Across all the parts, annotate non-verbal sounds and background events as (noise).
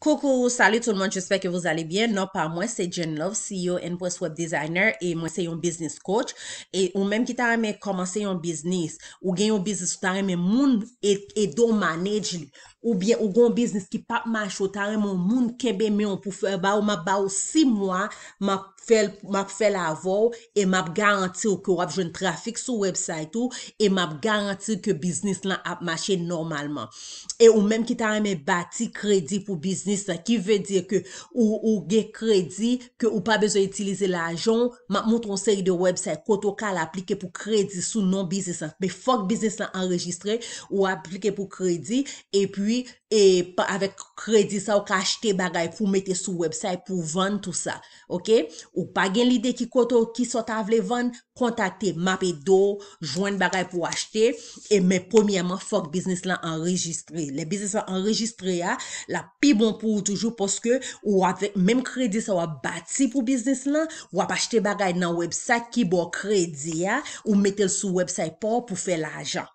Koukou, sali tout lmanj, jespeke vouz alebyen. Nop pa, mwen se Jen Love, CEO, and post-web designer, e mwen se yon business coach. E ou menm ki ta reme komanse yon business, ou gen yon business, ou ta reme moun e do manege li. ou bien ou gon biznis ki pap macho ta remon moun kebe meyon pou fè ba ou ma ba ou si mwa ma fè la avou e map garanti ou ke wap jwen trafik sou website ou, e map garanti ke biznis lan ap mache normalman e ou menm ki ta reme bati kredi pou biznis la, ki ve dir ke ou ouge kredi ke ou pa bezo itilize la jon map mouton seyi de website, koto kal aplike pou kredi sou non biznis la me fok biznis lan enregistre ou aplike pou kredi, e pi e pa avek kredi sa ou ka achete bagay pou mette sou website pou vande tout sa, ok? Ou pa gen lide ki koto ah, bon ou ki sotavle vande, kontakte map e do, jwenn bagay pou achete e men premiyaman fok biznis la enregistre. Le biznis la enregistre ya, la pi bon pou ou toujou poske ou avek men kredi sa ou a bati pou biznis la ou ap achete bagay nan website ki bo kredi ya ah, ou mette sou website po pou fe la ajan.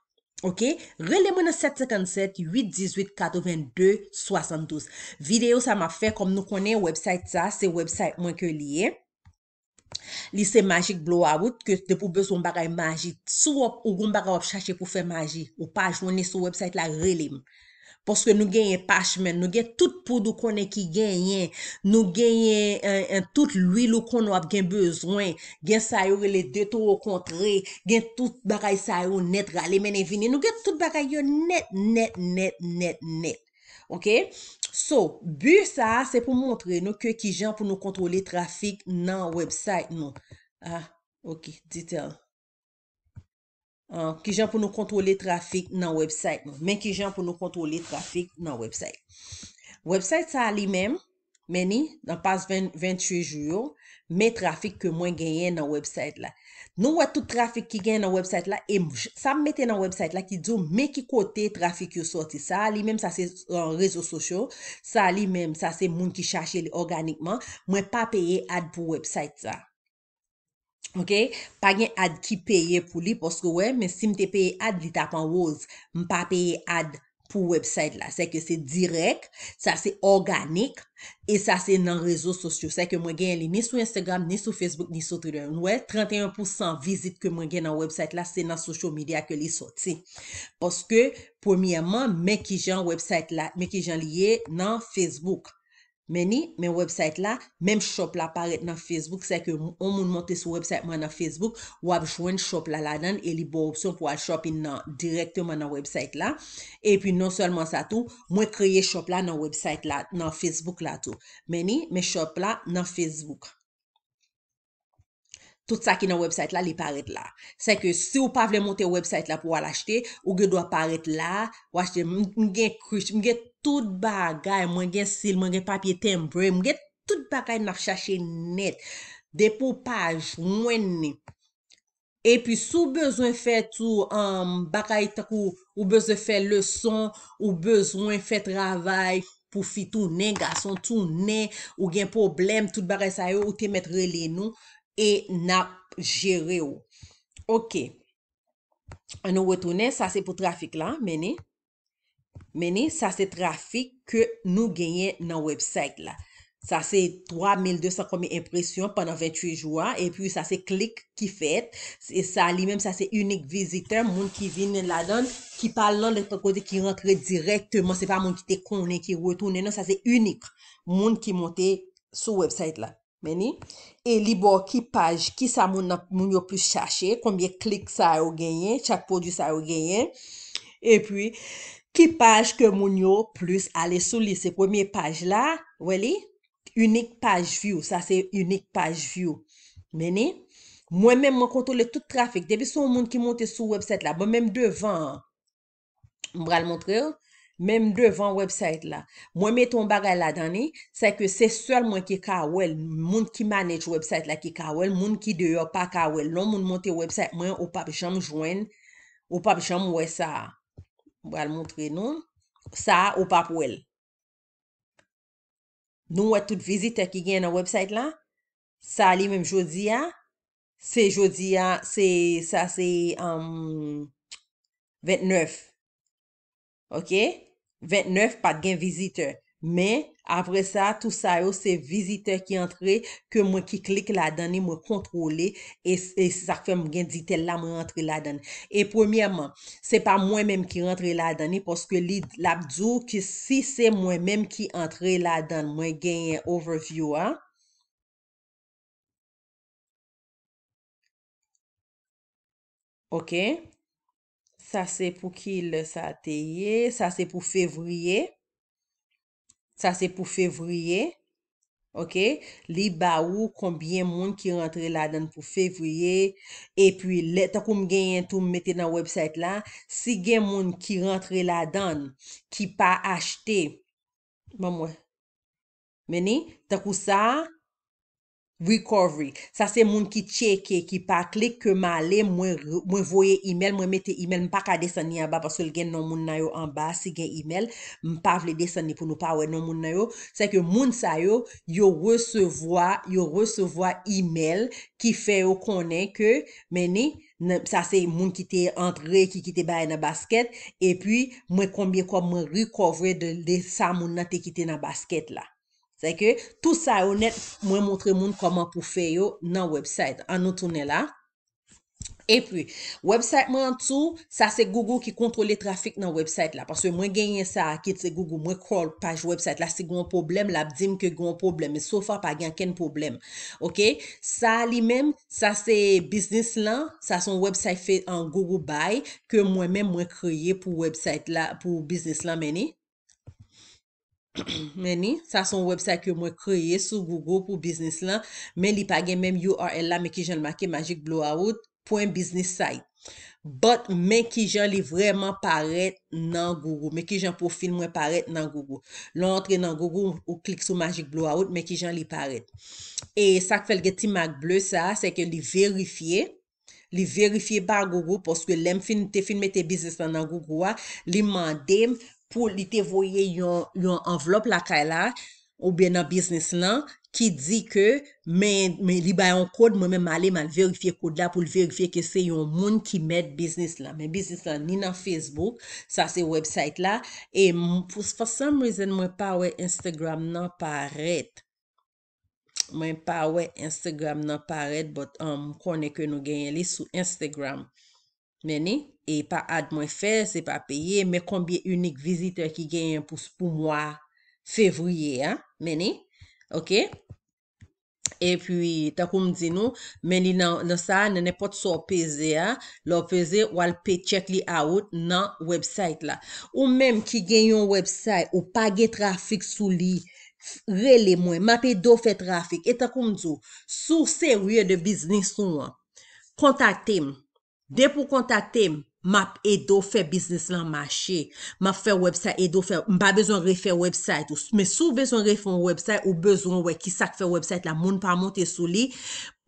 Ok, relemou na 757-818-8272. Video sa ma fe, kom nou konen website sa, se website mwen ke liye. Li se magic blowout, ke depou bez wou mbaga magi, sou wop ou wou mbaga wop chache pou fe magi, ou pa jwone sou website la, relemou. Poske nou genyen pachmen, nou genyen tout poudou konen ki genyen, nou genyen euh, euh, tout lwi lou kon nou ap genyen bezwen, genyen sa yo rele deto ou kontre, genyen tout bagay sa yo net rale menen vini, nou genyen tout bagay yo net, net, net, net, net. Ok, so, bu sa, se pou montre nou ke ki jan pou nou kontrole trafik nan website nou. Ha, ah, ok, detail. Ki euh, jan pou nou kontrole trafik nan website. Non. Men ki jan pou nou kontrole trafik nan website. Website sa li men, meni, nan pas 28 juyo, men trafik ke mwen genyen nan website la. Nou wè tout trafik ki genyen nan website la, sa mwete nan website la ki diyo men ki kote trafik yo sorti. Sa li men, sa euh, se en rezo sosyo, sa li men, sa se moun ki chache li organikman, mwen pa peye ad pou website sa. Ok, pa gen ad ki peye pou li, poske we, men si mte peye ad li tapan wouz, m pa peye ad pou website la, se ke se direk, sa se organik, e sa se nan rezo sosyo. Se ke mwen gen li ni sou Instagram, ni sou Facebook, ni sou Twitter, noue, 31% vizit ke mwen gen nan website la, se nan sosyo media ke li soti. Poske, pwemiyaman, men ki jan website la, men ki jan liye nan Facebook. Meni, men website la, men shop la paret nan Facebook, se ke ou moun monte sou website man nan Facebook, wap jwen shop la la dan, e li bo opsyon pou al shop in nan, direkte man nan website la. E pi non solman sa tou, mwen kreye shop la nan website la, nan Facebook la tou. Meni, men shop la nan Facebook. Tout sa ki nan website la, li paret la. Se ke si ou pa vle monte website la pou al achete, ou ge do aparet la, wache de mgen kush, mgen... Tout bagay mwen gen sil, mwen gen papye tembre, mwen gen tout bagay naf chache net. Depo paj, mwen ne. E pi sou bezwen fè tou um, bakay takou ou bezwen fè lèson, ou bezwen fè travay pou fitou ne, gason tou ne, ou gen problem, tout bagay sa yo, ou te met rele nou, e nap jere yo. Ok, an wè tou ne, sa se pou trafik la, mè ne. Meni, sa se trafik ke nou genyen nan website la. Sa se 3200 komi impresyon panan 28 Jouan. E pi sa se klik ki fet. Sa li menm sa se unik viziter. Moun ki vin nan la dan. Ki palan le kote kote ki rentre direktman. Se pa moun ki te konen, ki wetounen non, nan. Sa se unik moun ki monte sou website la. Meni. E li bo ki page ki sa moun yo plus chache. Kombiye klik sa yo genyen. Chak produs sa yo genyen. E pi... Ki page ke moun yo plus alè sou li se premier page la, wè li? Unik page view, sa se unik page view. Mèni, mwen mèm mwen kontole tout trafik. Debi sou moun ki monte sou website la, mwen mèm devan, mbral montre, mèm devan website la. Mwen mè ton bagay la dani, sa ke se sol mwen ki ka wèl, moun ki manèj website la ki ka wèl, moun ki deyo pa ka wèl. Non moun monte website, mwen ou papi chanm jwen, ou papi chanm wè sa. Ou al montre nou. Sa ou pa pou el. Nou wè tout vizite ki gen an website la. Sa li menm jodi ya. Se jodi ya, se, sa se, am, vèt nøf. Ok? Vèt nøf pat gen vizite. Men, apre sa, tout sa yo, se vizite ki antre, ke mwen ki klik la dani mwen kontrole, e, e sa kfe mwen gen ditel la mwen antre la dani. E premiyaman, se pa mwen menm ki antre la dani, poske li labdou ki si se mwen menm ki antre la dani, mwen genye overview a. Ok, sa se pou ki le sa teye, sa se pou fevriye. Sa se pou fevriye. Ok. Li ba ou konbyen moun ki rentre la dan pou fevriye. E pwi leta koum genyen tou mwete nan website la. Si gen moun ki rentre la dan. Ki pa achte. Mamwe. Meni. Ta kou sa. Rekovri, sa se moun ki cheke, ki pa klik ke male, mwen voye email, mwen mette email, mwen pa ka desen ni ya ba, baso l gen non nan moun na yo anba, si gen email, mwen pa vle desen ni pou nou pa we non nan moun na yo, sa ke moun sa yo, yo resevoa, yo resevoa email ki fe yo konen ke, meni, sa se moun ki te entre, ki te baye nan basket, e pi mwen kombye kwa mwen rekovri de sa moun na te kite nan basket la. Seke, tout sa yon net mwen montre moun koman pou feyo nan website. An nou tounen la. E pi, website mwen tout, sa se Google ki kontrole trafik nan website la. Panswe mwen genye sa akit se Google mwen crawl page website la. Se gwen problem, la bdim ke gwen problem. E so far pa gen ken problem. Ok, sa li men, sa se business lan, sa son website fe en Google buy, ke mwen men mwen kreye pou website la, pou business lan meni. (clears throat) meni, sa son website ki yo mwen kreye sou Google pou biznis lan, men li page men URL la men ki jan l maki Magic Blowout pou en biznis site. But men ki jan li vreman paret nan Google, men ki jan pou film mwen paret nan Google. Lon entre nan Google ou klik sou Magic Blowout, men ki jan li paret. E sak fel geti mag ble sa, se ke li verifiye, li verifiye bar Google, poske lem te film ete biznis lan nan Google wa, li mandem pou li te voye yon envelop la kay la, ou ben nan bisnis lan, ki di ke, men li bayan kod, mwen men ale man verifye kod la, pou verifye ke se yon moun ki met bisnis lan, men bisnis lan ni nan Facebook, sa se website la, e mwen pou se fason mwen pa we Instagram nan paret, mwen pa we Instagram nan paret, bot mwen um, konen ke nou genye li sou Instagram, meni, E pa ad mwen fè, se pa pèye. Mè kombye unik vizite ki gen yon pous pou mwen fevriye, mèni? Ok? E pwi, ta koum di nou, mèni nan sa, nanè pot sou o peze, lò o peze, wal pe check li out nan website la. Ou mèm ki gen yon website, ou pa gen trafik sou li, re le mwen, ma pe do fè trafik. E ta koum di nou, sou serwye de biznis sou mwen. map edo fè biznes lan machè, map fè website, edo fè, mpa bezon re fè website, mè sou bezon re fè website, ou bezon wè ki sak fè website la, moun pa moun te sou li,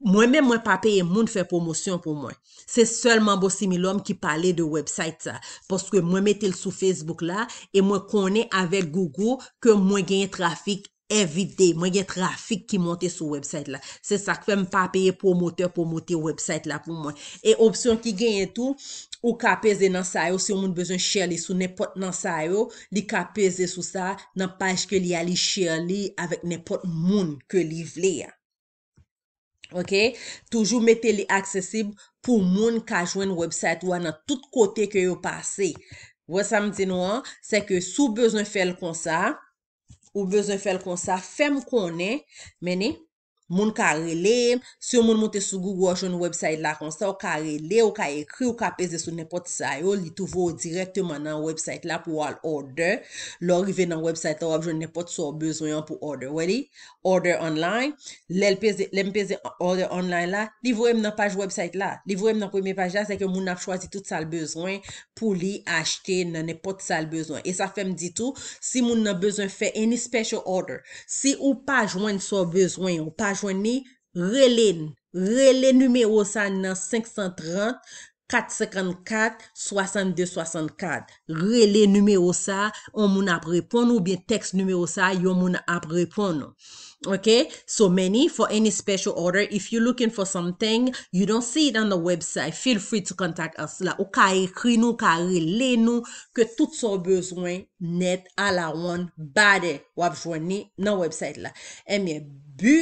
mwen mè mwen pa pèye moun fè promosyon pou mwen. Se solman bo similom ki pale de website sa, poske mwen metel sou Facebook la, e mwen konè avè Google ke mwen genye trafik Evide, mwen gen trafik ki monte sou website la. Se sak fe m pa peye promoteur promote website la pou mwen. E opsyon ki genye tou, ou ka peze nan sayo, se moun bezon share li sou, nepot nan sayo, li ka peze sou sa, nan page ke li ali share li, avek nepot moun ke li vle ya. Ok? Toujou mette li aksesib pou moun ka jwen website wana tout kote ke yo pase. Wè sa m di nou an, se ke sou bezon fel kon sa, Ou bezon fel kon sa fem konen mene. moun karele, se yon moun moute sou google ou joun website la, konsta ou karele ou ka ekri ou ka peze sou nepot sa yo, li touvo direktyman nan website la pou al order lor i ven nan website la ou ap joun nepot sou bezwen pou order, weli, order online, lel peze order online la, li vwem nan page website la, li vwem nan pweme page la, se ke moun ap chwazi tout sa l bezwen pou li achte nan nepot sa l bezwen e sa fem di tou, si moun nan bezwen fe any special order, si ou pa jwen sou bezwen, ou pa wapjwenni, relen. Relen numero sa nan 530 454 6264. Relen numero sa, ou moun ap repon ou byen tekst numero sa, yo moun ap repon. So meni, for any special order, if you looking for something, you don't see it on the website, feel free to contact us la. Ou ka ekri nou, ka rele nou, ke tout son bezwen net ala one bade wapjwenni nan website la. Emi, bu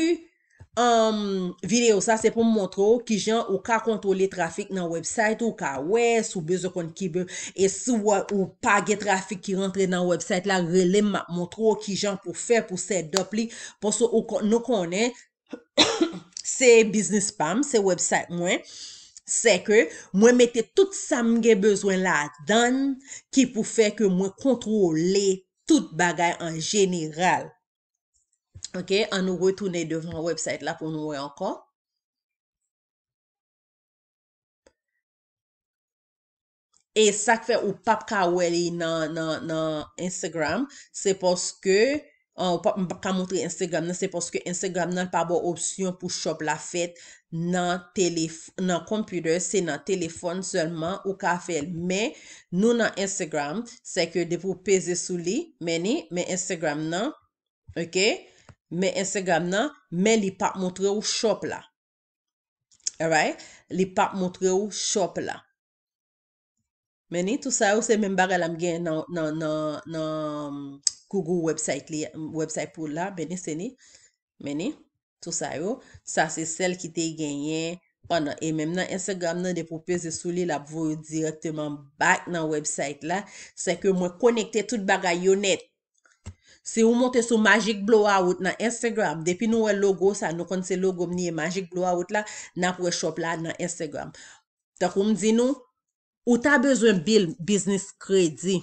Um, videyo sa se pou mwontrou ki jan ou ka kontrole trafik nan website ou ka wè sou bezon kon kibè e sou wè ou pa ge trafik ki rentre nan website la relem mwontrou ki jan pou fè pou sè dop li pou sou nou konè (coughs) se business spam se website mwen se ke mwen mette tout samge bezwen la dan ki pou fè ke mwen kontrole tout bagay an jeniral Ok, an nou retoune devan website la pou nou wè ankon. E sak fè ou pap ka wè li nan Instagram, se poske, ou pap m baka montre Instagram nan, se poske Instagram nan l pa bo opsyon pou shop la fèt nan kompüder, se nan telefon selman ou ka fèl. Men nou nan Instagram, seke de pou peze sou li, meni, men Instagram nan, ok, nan, Mè Instagram nan, mè li pa mwotre ou shop la. Alright? Li pa mwotre ou shop la. Mèni, tout sa yo, se mèm baga la mgen nan mm, Google website pou la. Mèni, sèni. Mèni, tout sa yo. Sa se sel ki te genyen. E mèm nan Instagram nan, de pou peze sou li la pou yo direktyman bak nan website la. Se ke mwen konekte tout baga yo net. Si ou monte sou Magic Blowout nan Instagram, depi nou e logo sa, nou kon se logo mni e Magic Blowout la, na pre-shop la nan Instagram. Tak ou mdi nou, ou ta bezwen bil business kredi.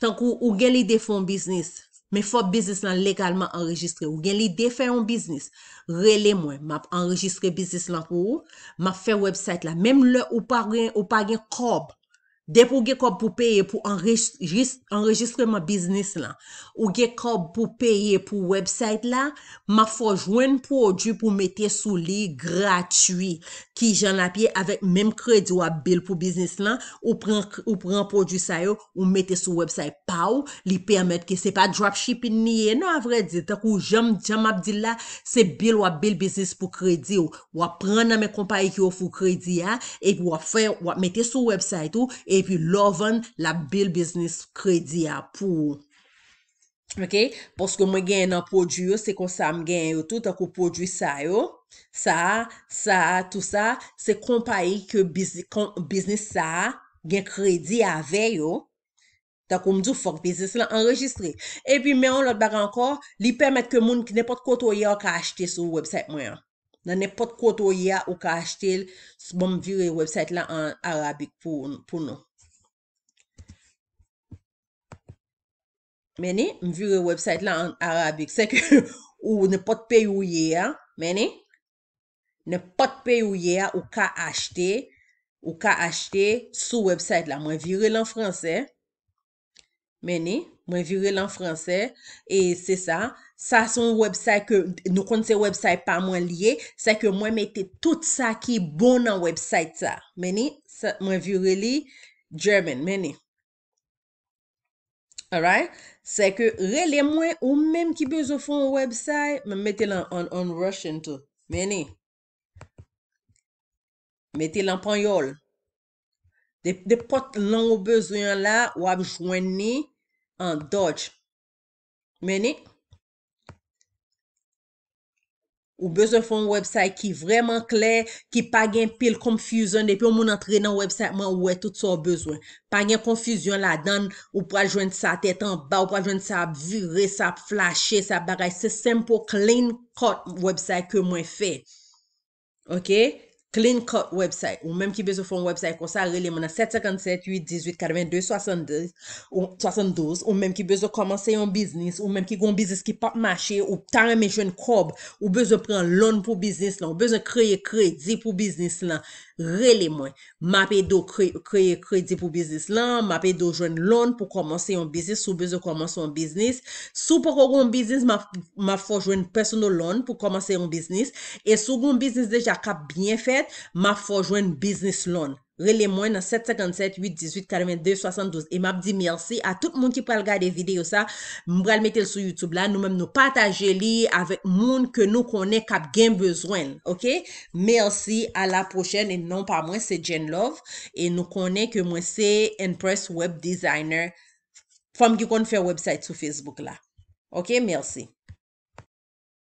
Tank ou, ou gen li defon business, me fò business lan legalman enregistre. Ou gen li defon business, rele mwen, map enregistre business lan kou, map fe website la. Mem lè ou pa gen korb. Dep ou ge kob pou peye pou enregistre ma biznis lan, ou ge kob pou peye pou website la, ma fojwen produ pou mette sou li gratwi ki jan apye avèk mèm kredi wap bil pou biznis lan, ou pren produ sayo ou mette sou website pa ou, li pèmèt ki se pa dropshipping niye, nou avre di, tak ou jan mabdi la, se bil wap bil biznis pou kredi ou, wap pren nan mè kompa yi ki wap fou kredi ya, e wap mette sou website ou, epi lovan la bil biznis kredi a pou. Ok, poske mwen gen nan podju yo, se kon sa mwen gen yo tou, tako podju sa yo, sa, sa, tout sa, se kon payi ke biznis sa gen kredi a ve yo, tako mwen djou fok biznis la enregistre. E pi menon lot bag ankor, li pemet ke moun ki nepot koto yo ka achete sou website mwen yo. Nan ne pot koto ya ou ka achte, bon m vire website la an arabik pou nou. Mene, m vire website la an arabik. Seke, (laughs) ou ne pot pay ou ya, mene, ne pot pay ou ya ou ka achte, ou ka achte sou website la. M vire lan franse, mene, m vire lan franse, e se sa, mene. Sa son website ke nou kon se website pa mwen liye. Sa ke mwen mette tout sa ki bon an website sa. Meni? Mwen vi re li. German. Meni? Alright? Sa ke re li mwen ou menm ki bezofon an website. Men mette lan an Russian tou. Meni? Mette lan pan yol. De pot lan ou bezoyan la wap jwen ni an Doge. Meni? Ou bezwen fwen website ki vreman kler, ki pa gen pil konfuzyon, depi ou moun antre nan website man, wè, tout sa ou bezwen. Pa gen konfuzyon la dan, ou prajwen sa tèt an ba, ou prajwen sa vire, sa flashe, sa bagay, se sempou clean kot website ke mwen fè. Ok? Clean cut website, ou mèm ki bezo fon website kon sa releman a 7, 57, 8, 18, 82, 72, ou mèm ki bezo komanse yon biznis, ou mèm ki gon biznis ki pap mache, ou tarè menjwen krob, ou bezo pren loun pou biznis lan, ou bezo kreye kredi pou biznis lan. Reli mwen, ma pe do kreye kredi pou biznis lan, ma pe do jwen lon pou komanse yon biznis, sou bezou komanse yon biznis, sou pou koko yon biznis, ma fo jwen personal lon pou komanse yon biznis, e sou koko yon biznis deja ka bine fet, ma fo jwen biznis lon. Relé mwen nan 777-818-4272. E m ap di mersi a tout moun ki pral gade video sa. M pral metel sou YouTube la. Nou mèm nou pataje li avèk moun ke nou konen kap gen bezwen. Ok? Mersi. A la pochen. E non pa mwen se Jen Love. E nou konen ke mwen se Empress Web Designer. Fem ki kon fè website sou Facebook la. Ok? Mersi.